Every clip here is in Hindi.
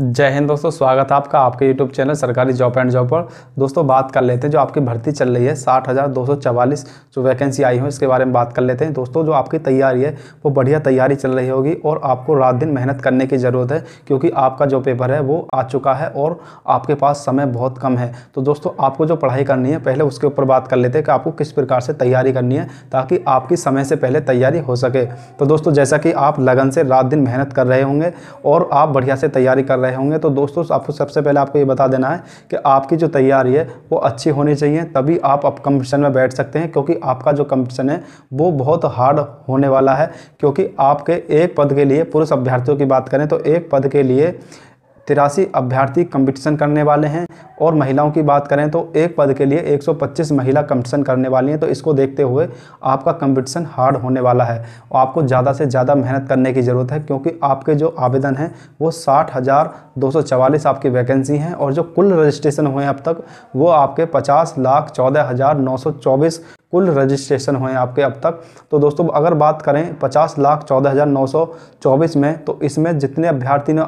जय हिंद दोस्तों स्वागत है आपका आपके यूट्यूब चैनल सरकारी जॉब एंड जॉब पर दोस्तों बात कर लेते हैं जो आपकी भर्ती चल रही है साठ हज़ार दो सौ चवालीस जो वैकेंसी आई हो इसके बारे में बात कर लेते हैं दोस्तों जो आपकी तैयारी है वो बढ़िया तैयारी चल रही होगी और आपको रात दिन मेहनत करने की ज़रूरत है क्योंकि आपका जो पेपर है वो आ चुका है और आपके पास समय बहुत कम है तो दोस्तों आपको जो पढ़ाई करनी है पहले उसके ऊपर बात कर लेते हैं कि आपको किस प्रकार से तैयारी करनी है ताकि आपकी समय से पहले तैयारी हो सके तो दोस्तों जैसा कि आप लगन से रात दिन मेहनत कर रहे होंगे और आप बढ़िया से तैयारी कर रहे होंगे तो दोस्तों आपको सबसे पहले आपको ये बता देना है कि आपकी जो तैयारी है वो अच्छी होनी चाहिए तभी आप अब कंपटीशन में बैठ सकते हैं क्योंकि आपका जो कंपटीशन है वो बहुत हार्ड होने वाला है क्योंकि आपके एक पद के लिए पुरुष अभ्यर्थियों की बात करें तो एक पद के लिए तिरासी अभ्यर्थी कंपटीशन करने वाले हैं और महिलाओं की बात करें तो एक पद के लिए 125 महिला कंपटीशन करने वाली हैं तो इसको देखते हुए आपका कंपटीशन हार्ड होने वाला है और आपको ज़्यादा से ज़्यादा मेहनत करने की ज़रूरत है क्योंकि आपके जो आवेदन हैं वो साठ आपकी वैकेंसी हैं और जो कुल रजिस्ट्रेशन हुए हैं अब तक वो आपके पचास लाख चौदह हज़ार नौ सौ चौबीस कुल रजिस्ट्रेशन हुए हैं आपके अब तक तो दोस्तों अगर बात करें पचास लाख चौदह हज़ार नौ सौ चौबीस में तो इसमें जितने अभ्यर्थी ने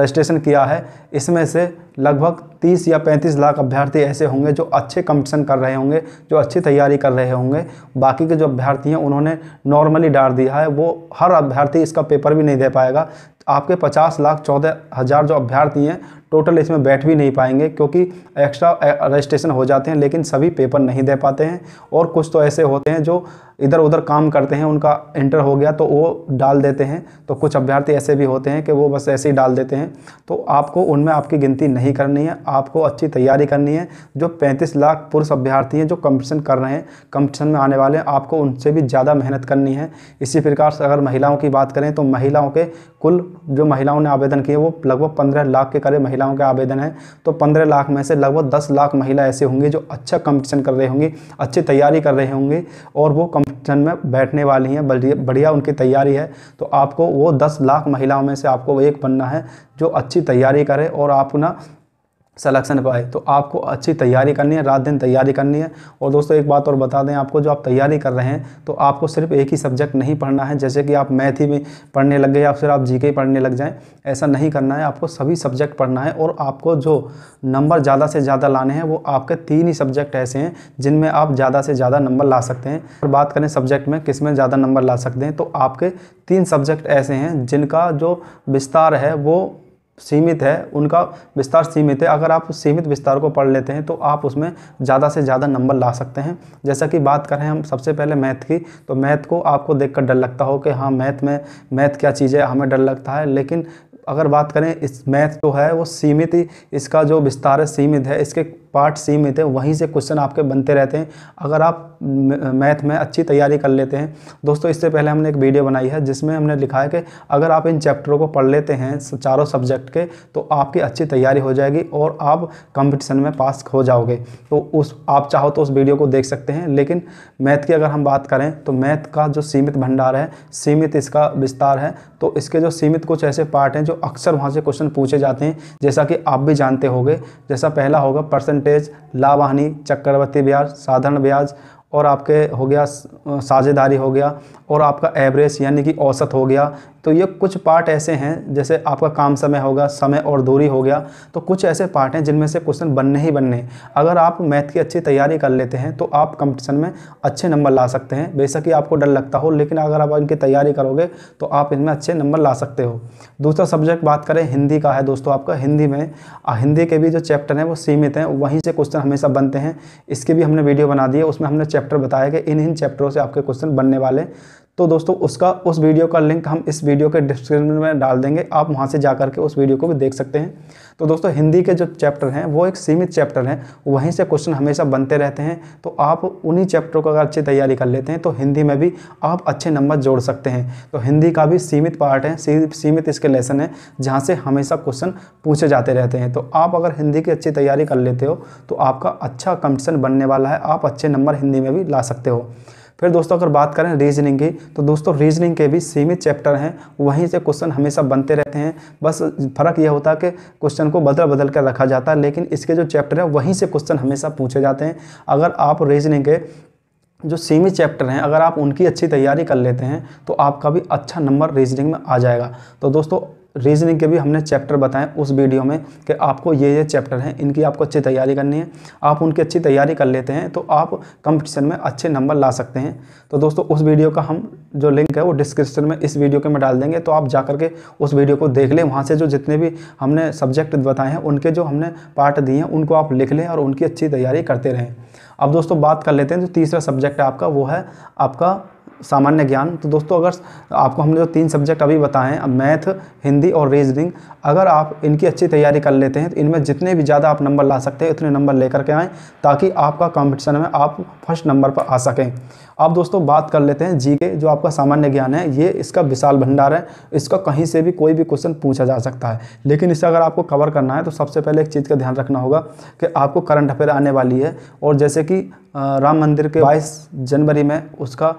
रजिस्ट्रेशन किया है इसमें से लगभग 30 या 35 लाख अभ्यर्थी ऐसे होंगे जो अच्छे कंपटीशन कर रहे होंगे जो अच्छी तैयारी कर रहे होंगे बाकी के जो अभ्यर्थी हैं उन्होंने नॉर्मली डाल दिया है वो हर अभ्यर्थी इसका पेपर भी नहीं दे पाएगा आपके 50 लाख चौदह हज़ार जो अभ्यर्थी हैं टोटल इसमें बैठ भी नहीं पाएंगे क्योंकि एक्स्ट्रा रजिस्ट्रेशन हो जाते हैं लेकिन सभी पेपर नहीं दे पाते हैं और कुछ तो ऐसे होते हैं जो इधर उधर काम करते हैं उनका इंटर हो गया तो वो डाल देते हैं तो कुछ अभ्यर्थी ऐसे भी होते हैं कि वो बस ऐसे ही डाल देते हैं तो आपको उनमें आपकी गिनती नहीं करनी है आपको अच्छी तैयारी करनी है जो पैंतीस लाख पुरुष अभ्यर्थी हैं जो कंपटीशन कर रहे हैं कंपटीशन में आने वाले हैं आपको उनसे भी ज़्यादा मेहनत करनी है इसी प्रकार से अगर महिलाओं की बात करें तो महिलाओं के कुल जो महिलाओं ने आवेदन किए वो लगभग पंद्रह लाख के करीब महिलाओं के आवेदन हैं तो पंद्रह लाख में से लगभग दस लाख महिला ऐसे होंगी जो अच्छा कंपटीशन कर रहे होंगी अच्छी तैयारी कर रहे होंगे और वो फंक्शन में बैठने वाली हैं बढ़िया उनकी तैयारी है तो आपको वो दस लाख महिलाओं में से आपको एक बनना है जो अच्छी तैयारी करे और आप ना सलेक्शन पर आए तो आपको अच्छी तैयारी करनी है रात दिन तैयारी करनी है और दोस्तों एक बात और बता दें आपको जो आप तैयारी कर रहे हैं तो आपको सिर्फ एक ही सब्जेक्ट नहीं पढ़ना है जैसे कि आप मैथ ही में पढ़ने लग गए या फिर आप जीके पढ़ने लग जाएं ऐसा नहीं करना है आपको सभी सब्जेक्ट पढ़ना है और आपको जो नंबर ज़्यादा से ज़्यादा लाने हैं वो आपके तीन ही सब्जेक्ट ऐसे हैं जिनमें आप ज़्यादा से ज़्यादा नंबर ला सकते हैं और बात करें सब्जेक्ट में किस में ज़्यादा नंबर ला सकते हैं तो आपके तीन सब्जेक्ट ऐसे हैं जिनका जो विस्तार है वो सीमित है उनका विस्तार सीमित है अगर आप सीमित विस्तार को पढ़ लेते हैं तो आप उसमें ज़्यादा से ज़्यादा नंबर ला सकते हैं जैसा कि बात करें हम सबसे पहले मैथ की तो मैथ को आपको देखकर डर लगता हो कि हाँ मैथ में मैथ क्या चीज़ है हमें डर लगता है लेकिन अगर बात करें इस मैथ जो तो है वो सीमित ही इसका जो विस्तार है सीमित है इसके पार्ट सी में थे वहीं से क्वेश्चन आपके बनते रहते हैं अगर आप मैथ में अच्छी तैयारी कर लेते हैं दोस्तों इससे पहले हमने एक वीडियो बनाई है जिसमें हमने लिखा है कि अगर आप इन चैप्टरों को पढ़ लेते हैं चारों सब्जेक्ट के तो आपकी अच्छी तैयारी हो जाएगी और आप कंपटीशन में पास हो जाओगे तो उस आप चाहो तो उस वीडियो को देख सकते हैं लेकिन मैथ की अगर हम बात करें तो मैथ का जो सीमित भंडार है सीमित इसका विस्तार है तो इसके जो सीमित कुछ ऐसे पार्ट हैं जो अक्सर वहाँ से क्वेश्चन पूछे जाते हैं जैसा कि आप भी जानते होंगे जैसा पहला होगा परसेंट परसेंटेज लाभ हानि चक्रवर्ती ब्याज साधारण ब्याज और आपके हो गया साझेदारी हो गया और आपका एवरेज यानी कि औसत हो गया तो ये कुछ पार्ट ऐसे हैं जैसे आपका काम समय होगा समय और दूरी हो गया तो कुछ ऐसे पार्ट हैं जिनमें से क्वेश्चन बनने ही बनने अगर आप मैथ की अच्छी तैयारी कर लेते हैं तो आप कंपटीशन में अच्छे नंबर ला सकते हैं बेशक ही आपको डर लगता हो लेकिन अगर आप इनकी तैयारी करोगे तो आप इनमें अच्छे नंबर ला सकते हो दूसरा सब्जेक्ट बात करें हिंदी का है दोस्तों आपका हिंदी में हिंदी के भी जो चैप्टर हैं वो सीमित हैं वहीं से क्वेश्चन हमेशा बनते हैं इसकी भी हमने वीडियो बना दी है उसमें हमने चैप्टर बताया कि इन इन चैप्टरों से आपके क्वेश्चन बनने वाले तो दोस्तों उसका उस वीडियो का लिंक हम इस वीडियो के डिस्क्रिप्शन में डाल देंगे आप वहाँ से जा करके उस वीडियो को भी देख सकते हैं तो दोस्तों हिंदी के जो चैप्टर हैं वो एक सीमित चैप्टर हैं वहीं से क्वेश्चन हमेशा बनते रहते हैं तो आप उन्हीं चैप्टरों का अगर अच्छी तैयारी कर लेते हैं तो हिंदी में भी आप अच्छे नंबर जोड़ सकते हैं तो हिंदी का भी सीमित पार्ट है सीमित इसके लेसन है जहाँ से हमेशा क्वेश्चन पूछे जाते रहते हैं तो आप अगर हिंदी की अच्छी तैयारी कर लेते हो तो आपका अच्छा कंपटीशन बनने वाला है आप अच्छे नंबर हिंदी में भी ला सकते हो फिर दोस्तों अगर बात करें रीजनिंग की तो दोस्तों रीजनिंग के भी सीमित चैप्टर हैं वहीं से क्वेश्चन हमेशा बनते रहते हैं बस फर्क यह होता है कि क्वेश्चन को बदल बदल कर रखा जाता है लेकिन इसके जो चैप्टर हैं वहीं से क्वेश्चन हमेशा पूछे जाते हैं अगर आप रीजनिंग के जो सीमित चैप्टर हैं अगर आप उनकी अच्छी तैयारी कर लेते हैं तो आपका भी अच्छा नंबर रीजनिंग में आ जाएगा तो दोस्तों रीजनिंग के भी हमने चैप्टर बताएं उस वीडियो में कि आपको ये ये चैप्टर हैं इनकी आपको अच्छी तैयारी करनी है आप उनकी अच्छी तैयारी कर लेते हैं तो आप कंपटीशन में अच्छे नंबर ला सकते हैं तो दोस्तों उस वीडियो का हम जो लिंक है वो डिस्क्रिप्शन में इस वीडियो के में डाल देंगे तो आप जा के उस वीडियो को देख लें वहाँ से जो जितने भी हमने सब्जेक्ट बताए हैं उनके जो हमने पार्ट दिए हैं उनको आप लिख लें और उनकी अच्छी तैयारी करते रहें अब दोस्तों बात कर लेते हैं जो तीसरा सब्जेक्ट है आपका वो है आपका सामान्य ज्ञान तो दोस्तों अगर आपको हमने जो तीन सब्जेक्ट अभी बताए हैं मैथ हिंदी और रीजनिंग अगर आप इनकी अच्छी तैयारी कर लेते हैं तो इनमें जितने भी ज़्यादा आप नंबर ला सकते हैं उतने नंबर लेकर के आएँ ताकि आपका कॉम्पिटिशन में आप फर्स्ट नंबर पर आ सकें अब दोस्तों बात कर लेते हैं जी के जो आपका सामान्य ज्ञान है ये इसका विशाल भंडार है इसका कहीं से भी कोई भी क्वेश्चन पूछा जा सकता है लेकिन इसे अगर आपको कवर करना है तो सबसे पहले एक चीज़ का ध्यान रखना होगा कि आपको करंट अफेयर आने वाली है और जैसे कि राम मंदिर के 22 जनवरी में उसका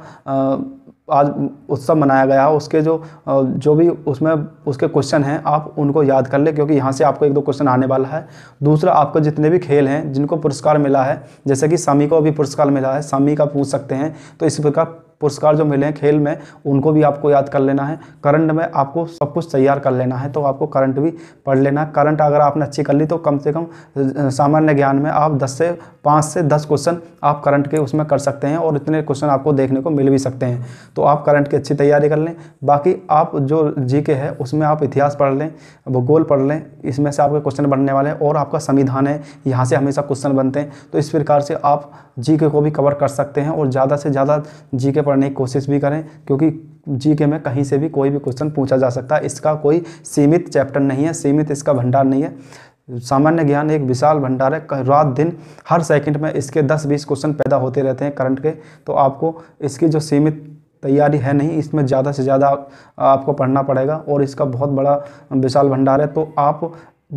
आज उत्सव मनाया गया उसके जो जो भी उसमें उसके क्वेश्चन हैं आप उनको याद कर लें क्योंकि यहाँ से आपको एक दो क्वेश्चन आने वाला है दूसरा आपको जितने भी खेल हैं जिनको पुरस्कार मिला है जैसे कि सामी को भी पुरस्कार मिला है सामी का पूछ सकते हैं तो इस प्रकार पुरस्कार जो मिले हैं खेल में उनको भी आपको याद कर लेना है करंट में आपको सब कुछ तैयार कर लेना है तो आपको करंट भी पढ़ लेना है करंट अगर आपने अच्छी कर ली तो कम से कम सामान्य ज्ञान में आप दस से पाँच से दस क्वेश्चन आप करंट के उसमें कर सकते हैं और इतने क्वेश्चन आपको देखने को मिल भी सकते हैं तो आप करंट की अच्छी तैयारी कर लें बाकी आप जो जी के है उसमें आप इतिहास पढ़ लें भूगोल पढ़ लें इसमें से आपके क्वेश्चन बनने वाले हैं और आपका संविधान है यहाँ से हमेशा क्वेश्चन बनते हैं तो इस प्रकार से आप जी के को भी कवर कर सकते हैं और ज़्यादा से ज़्यादा जी के पढ़ने की कोशिश भी करें क्योंकि जीके में कहीं से भी कोई भी क्वेश्चन पूछा जा सकता है इसका कोई सीमित चैप्टर नहीं है सीमित इसका भंडार नहीं है सामान्य ज्ञान एक विशाल भंडार है रात दिन हर सेकंड में इसके 10-20 क्वेश्चन पैदा होते रहते हैं करंट के तो आपको इसकी जो सीमित तैयारी है नहीं इसमें ज़्यादा से ज़्यादा आपको पढ़ना पड़ेगा और इसका बहुत बड़ा विशाल भंडार है तो आप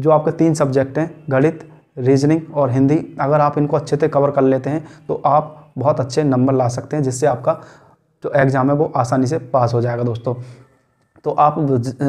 जो आपके तीन सब्जेक्ट हैं गणित रीजनिंग और हिंदी अगर आप इनको अच्छे से कवर कर लेते हैं तो आप बहुत अच्छे नंबर ला सकते हैं जिससे आपका जो एग्ज़ाम है वो आसानी से पास हो जाएगा दोस्तों तो आप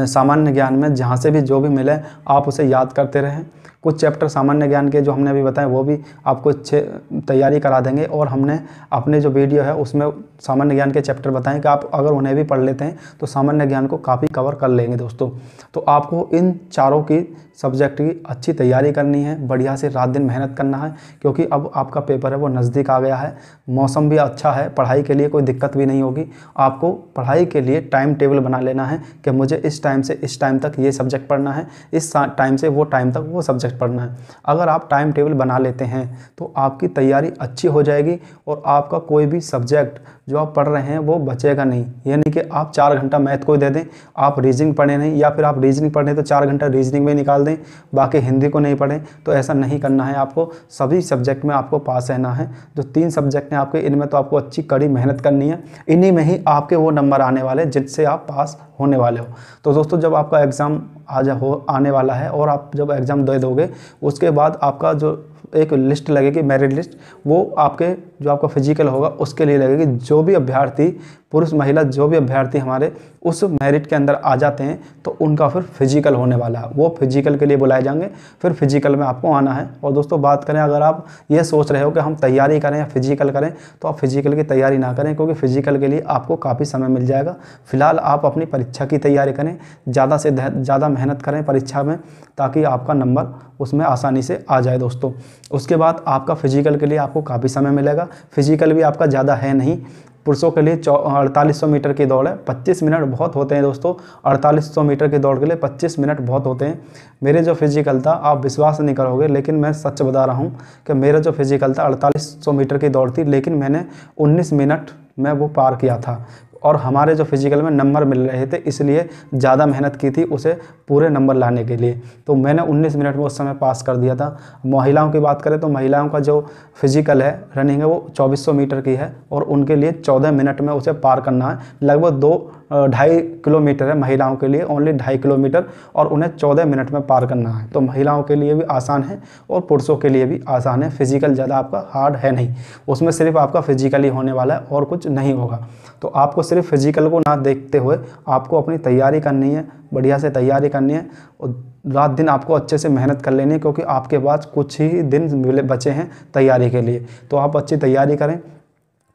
सामान्य ज्ञान में जहाँ से भी जो भी मिले आप उसे याद करते रहें कुछ चैप्टर सामान्य ज्ञान के जो हमने अभी बताए वो भी आपको अच्छे तैयारी करा देंगे और हमने अपने जो वीडियो है उसमें सामान्य ज्ञान के चैप्टर बताएं कि आप अगर उन्हें भी पढ़ लेते हैं तो सामान्य ज्ञान को काफ़ी कवर कर लेंगे दोस्तों तो आपको इन चारों की सब्जेक्ट की अच्छी तैयारी करनी है बढ़िया से रात दिन मेहनत करना है क्योंकि अब आपका पेपर है वो नज़दीक आ गया है मौसम भी अच्छा है पढ़ाई के लिए कोई दिक्कत भी नहीं होगी आपको पढ़ाई के लिए टाइम टेबल बना लेना है कि मुझे इस टाइम से इस टाइम तक ये सब्जेक्ट पढ़ना है इस टाइम से वो टाइम तक वो सब्जेक्ट पढ़ना है अगर आप टाइम टेबल बना लेते हैं तो आपकी तैयारी अच्छी हो जाएगी और आपका कोई भी सब्जेक्ट जो आप पढ़ रहे हैं वो बचेगा नहीं यानी कि आप चार घंटा मैथ को दे दें आप रीजनिंग पढ़े नहीं या फिर आप रीजनिंग पढ़ें तो चार घंटा रीजनिंग में निकाल दें बाकी हिंदी को नहीं पढ़ें तो ऐसा नहीं करना है आपको सभी सब्जेक्ट में आपको पास रहना है जो तीन सब्जेक्ट हैं आपके इनमें तो आपको अच्छी कड़ी मेहनत करनी है इन्हीं में ही आपके वो नंबर आने वाले हैं जिनसे आप पास होने वाले हो तो दोस्तों जब आपका एग्ज़ाम आज हो आने वाला है और आप जब एग्ज़ाम दे दोगे उसके बाद आपका जो एक लिस्ट लगेगी मेरिट लिस्ट वो आपके जो आपका फिजिकल होगा उसके लिए लगेगी जो भी अभ्यर्थी पुरुष महिला जो भी अभ्यर्थी हमारे उस मेरिट के अंदर आ जाते हैं तो उनका फिर फिजिकल होने वाला है वो फिजिकल के लिए बुलाए जाएंगे फिर फिजिकल में आपको आना है और दोस्तों बात करें अगर आप ये सोच रहे हो कि हम तैयारी करें या फिजिकल करें तो आप फिजिकल की तैयारी ना करें क्योंकि फिजिकल के लिए आपको काफ़ी समय मिल जाएगा फिलहाल आप अपनी परीक्षा की तैयारी करें ज़्यादा से ज़्यादा मेहनत करें परीक्षा में ताकि आपका नंबर उसमें आसानी से आ जाए दोस्तों उसके बाद आपका फिजिकल के लिए आपको काफ़ी समय मिलेगा फिजिकल भी आपका ज़्यादा है नहीं पुरुषों के लिए अड़तालीस मीटर की दौड़ है पच्चीस मिनट बहुत होते हैं दोस्तों अड़तालीस मीटर की दौड़ के लिए पच्चीस मिनट बहुत होते हैं मेरे जो फिजिकल था आप विश्वास नहीं करोगे लेकिन मैं सच बता रहा हूँ कि मेरा जो फिजिकल था अड़तालीस मीटर की दौड़ थी लेकिन मैंने उन्नीस मिनट में वो पार किया था और हमारे जो फिजिकल में नंबर मिल रहे थे इसलिए ज़्यादा मेहनत की थी उसे पूरे नंबर लाने के लिए तो मैंने 19 मिनट में उस समय पास कर दिया था महिलाओं की बात करें तो महिलाओं का जो फिजिकल है रनिंग है वो 2400 मीटर की है और उनके लिए 14 मिनट में उसे पार करना है लगभग दो ढाई किलोमीटर है महिलाओं के लिए ओनली ढाई किलोमीटर और उन्हें चौदह मिनट में पार करना है तो महिलाओं के लिए भी आसान है और पुरुषों के लिए भी आसान है फिजिकल ज़्यादा आपका हार्ड है नहीं उसमें सिर्फ आपका फिजिकल ही होने वाला है और कुछ नहीं होगा तो आपको सिर्फ फिजिकल को ना देखते हुए आपको अपनी तैयारी करनी है बढ़िया से तैयारी करनी है और रात दिन आपको अच्छे से मेहनत कर लेनी है क्योंकि आपके पास कुछ ही दिन बचे हैं तैयारी के लिए तो आप अच्छी तैयारी करें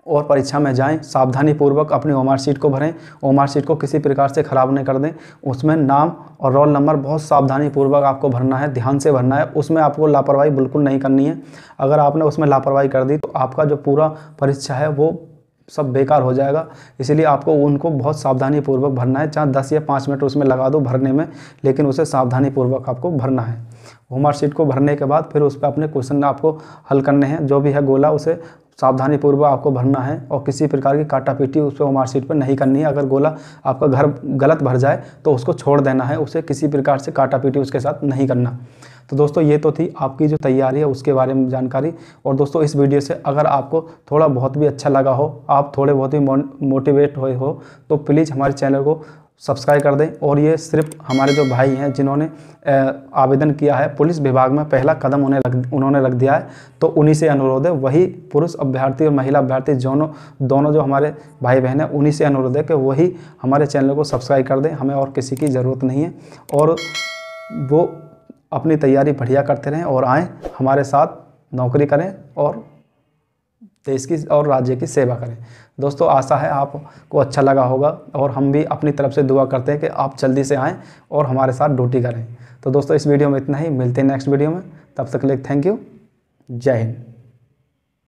और परीक्षा में जाएं सावधानी पूर्वक अपनी ओमार सीट को भरें ओमार सीट को किसी प्रकार से ख़राब नहीं कर दें उसमें नाम और रोल नंबर बहुत सावधानी पूर्वक आपको भरना है ध्यान से भरना है उसमें आपको लापरवाही बिल्कुल नहीं करनी है अगर आपने उसमें लापरवाही कर दी तो आपका जो पूरा परीक्षा है वो सब बेकार हो जाएगा इसलिए आपको उनको बहुत सावधानी पूर्वक भरना है चाहे दस या पाँच मिनट उसमें लगा दो भरने में लेकिन उसे सावधानी पूर्वक आपको भरना है होमवर्क शीट को भरने के बाद फिर उस पर अपने क्वेश्चन आपको हल करने हैं जो भी है गोला उसे सावधानी पूर्वक आपको भरना है और किसी प्रकार की काटा पीटी उस पर होमवर्क शीट पर नहीं करनी है अगर गोला आपका घर गलत भर जाए तो उसको छोड़ देना है उसे किसी प्रकार से काटा पीटी उसके साथ नहीं करना तो दोस्तों ये तो थी आपकी जो तैयारी है उसके बारे में जानकारी और दोस्तों इस वीडियो से अगर आपको थोड़ा बहुत भी अच्छा लगा हो आप थोड़े बहुत भी मोटिवेट हुए हो तो प्लीज़ हमारे चैनल को सब्सक्राइब कर दें और ये सिर्फ हमारे जो भाई हैं जिन्होंने आवेदन किया है पुलिस विभाग में पहला कदम उन्हें रख उन्होंने रख दिया है तो उन्हीं से अनुरोध है वही पुरुष अभ्यर्थी और महिला अभ्यर्थी दोनों दोनों जो हमारे भाई बहन हैं उन्हीं से अनुरोध है कि वही हमारे चैनल को सब्सक्राइब कर दें हमें और किसी की ज़रूरत नहीं है और वो अपनी तैयारी बढ़िया करते रहें और आएँ हमारे साथ नौकरी करें और देश की और राज्य की सेवा करें दोस्तों आशा है आपको अच्छा लगा होगा और हम भी अपनी तरफ से दुआ करते हैं कि आप जल्दी से आएँ और हमारे साथ ड्यूटी करें तो दोस्तों इस वीडियो में इतना ही मिलते हैं नेक्स्ट वीडियो में तब तक के थैंक यू जय हिंद